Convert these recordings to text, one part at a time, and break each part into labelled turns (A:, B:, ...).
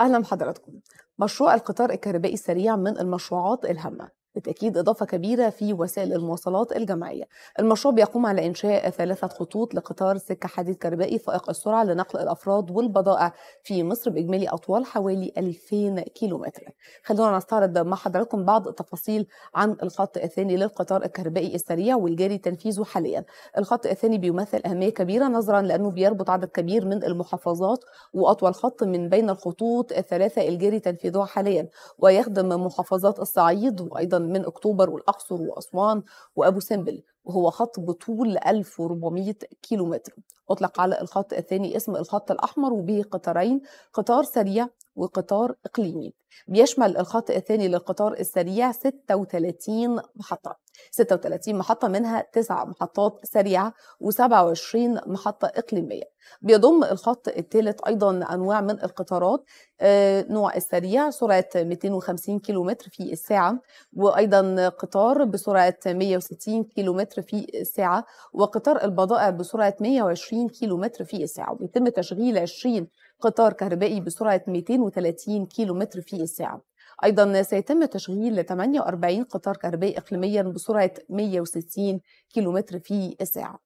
A: أهلا بحضراتكم مشروع القطار الكهربائي السريع من المشروعات الهامة بالتأكيد إضافة كبيرة في وسائل المواصلات الجماعية المشروع بيقوم على إنشاء ثلاثة خطوط لقطار سكة حديد كهربائي فائق السرعة لنقل الأفراد والبضائع في مصر بإجمالي أطوال حوالي 2000 كيلومتر خلونا نستعرض مع حضراتكم بعض التفاصيل عن الخط الثاني للقطار الكهربائي السريع والجاري تنفيذه حاليا الخط الثاني بيمثل أهمية كبيرة نظرا لأنه بيربط عدد كبير من المحافظات وأطول خط من بين الخطوط الثلاثة الجاري تنفيذها حاليا ويخدم محافظات الصعيد وأيضا من أكتوبر والأقصر وأسوان وأبو سمبل وهو خط بطول 1400 كيلومتر أطلق على الخط الثاني اسم الخط الأحمر وبه قطارين قطار سريع وقطار إقليمي بيشمل الخط الثاني للقطار السريع 36 محطة 36 محطة منها 9 محطات سريعة و27 محطة إقليمية بيضم الخط الثالث أيضا أنواع من القطارات آه، نوع السريع سرعة 250 كيلومتر في الساعة وأيضا قطار بسرعة 160 كيلومتر في الساعة وقطار البضائع بسرعة 120 كيلومتر في الساعة ويتم تشغيل 20 قطار كهربائي بسرعة 230 كيلومتر في الساعة أيضا سيتم تشغيل 48 قطار كهربائي إقليميا بسرعة 160 كيلومتر في الساعة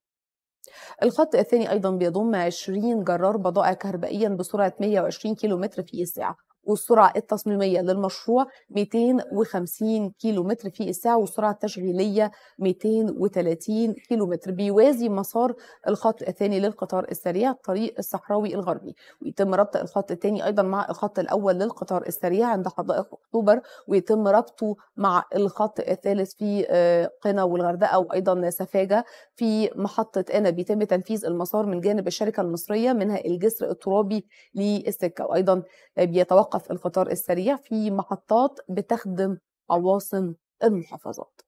A: الخط الثاني أيضا بيضم 20 جرار بضائع كهربائيا بسرعة 120 كيلومتر في الساعة والسرعة التصميمية للمشروع 250 كيلو متر في الساعة والسرعة التشغيلية 230 كيلو متر بيوازي مسار الخط الثاني للقطار السريع الطريق الصحراوي الغربي ويتم ربط الخط الثاني أيضا مع الخط الأول للقطار السريع عند حدائق أكتوبر ويتم ربطه مع الخط الثالث في آه، قنا والغردقة وأيضا سفاجة في محطة أنا بيتم تنفيذ المسار من جانب الشركة المصرية منها الجسر الترابي للسكة وأيضا بيتوقع توقف القطار السريع في محطات بتخدم عواصم المحافظات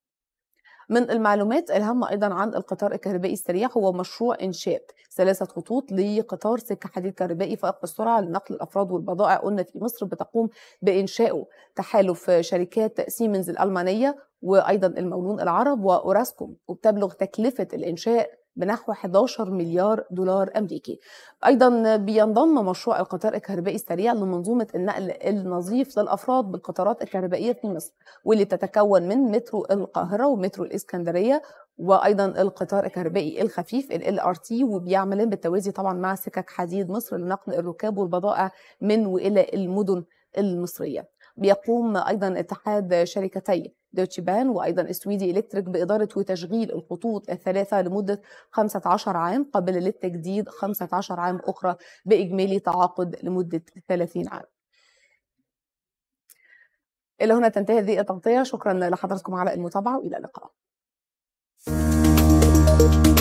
A: من المعلومات الهامة أيضا عن القطار الكهربائي السريع هو مشروع إنشاء ثلاثة خطوط لقطار سكة حديد كهربائي فائق السرعة لنقل الأفراد والبضائع قلنا في مصر بتقوم بإنشائه تحالف شركات سيمنز الألمانية وأيضا المولون العرب وأوراسكوم وبتبلغ تكلفة الإنشاء بنحو 11 مليار دولار أمريكي أيضا بينضم مشروع القطار الكهربائي السريع لمنظومة النقل النظيف للأفراد بالقطارات الكهربائية في مصر واللي تتكون من مترو القاهرة ومترو الإسكندرية وايضا القطار الكهربائي الخفيف ال ار تي وبيعملان بالتوازي طبعا مع سكك حديد مصر لنقل الركاب والبضائع من والى المدن المصريه بيقوم ايضا اتحاد شركتي دوتشي بان وأيضا السويدي إلكتريك بإدارة وتشغيل الخطوط الثلاثة لمدة 15 عام قبل للتجديد 15 عام أخرى بإجمالي تعاقد لمدة 30 عام إلى هنا تنتهي هذه التغطية شكرا لحضراتكم على المتابعة وإلى اللقاء thank you